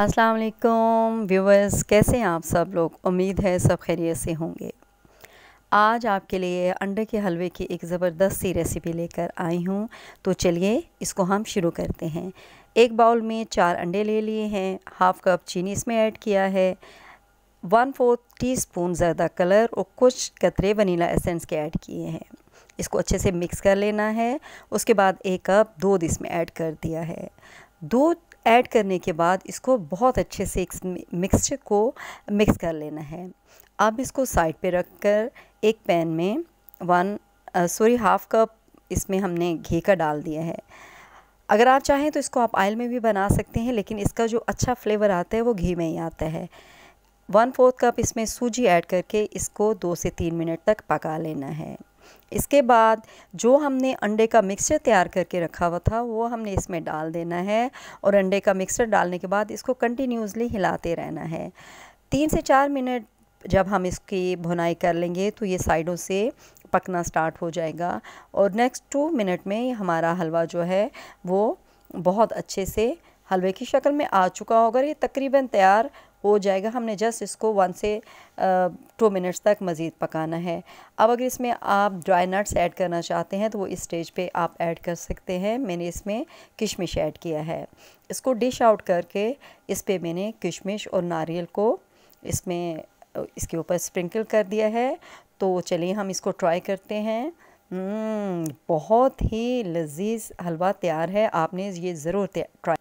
अस्सलाम वालेकुम व्यूवर्स कैसे हैं आप सब लोग उम्मीद है सब खैरियत से होंगे आज आपके लिए अंडे के हलवे की एक ज़बरदस्त सी रेसिपी लेकर आई हूँ तो चलिए इसको हम शुरू करते हैं एक बाउल में चार अंडे ले लिए हैं हाफ़ कप चीनी इसमें ऐड किया है वन फोर्थ टी स्पून ज़्यादा कलर और कुछ कतरे वनीला एसेंस के ऐड किए हैं इसको अच्छे से मिक्स कर लेना है उसके बाद एक कप दूध इसमें ऐड कर दिया है दूध ऐड करने के बाद इसको बहुत अच्छे से मिक्सचर को मिक्स कर लेना है अब इसको साइड पे रख कर एक पैन में वन सॉरी हाफ़ कप इसमें हमने घी का डाल दिया है अगर आप चाहें तो इसको आप आयल में भी बना सकते हैं लेकिन इसका जो अच्छा फ्लेवर आता है वो घी में ही आता है वन फोर्थ कप इसमें सूजी ऐड करके इसको दो से तीन मिनट तक पका लेना है इसके बाद जो हमने अंडे का मिक्सचर तैयार करके रखा हुआ था वो हमने इसमें डाल देना है और अंडे का मिक्सचर डालने के बाद इसको कंटिन्यूसली हिलाते रहना है तीन से चार मिनट जब हम इसकी भुनाई कर लेंगे तो ये साइडों से पकना स्टार्ट हो जाएगा और नेक्स्ट टू मिनट में हमारा हलवा जो है वो बहुत अच्छे से हलवे की शक्ल में आ चुका होगा ये तकरीबन तैयार हो जाएगा हमने जस्ट इसको वन से टू मिनट्स तक मज़ीद पकाना है अब अगर इसमें आप ड्राई नट्स ऐड करना चाहते हैं तो वो इस स्टेज पे आप ऐड कर सकते हैं मैंने इसमें किशमिश ऐड किया है इसको डिश आउट करके इस पर मैंने किशमिश और नारियल को इसमें इसके ऊपर स्प्रिंकल कर दिया है तो चलिए हम इसको ट्राई करते हैं हम्म, बहुत ही लजीज हलवा तैयार है आपने ये ज़रूर ट्राई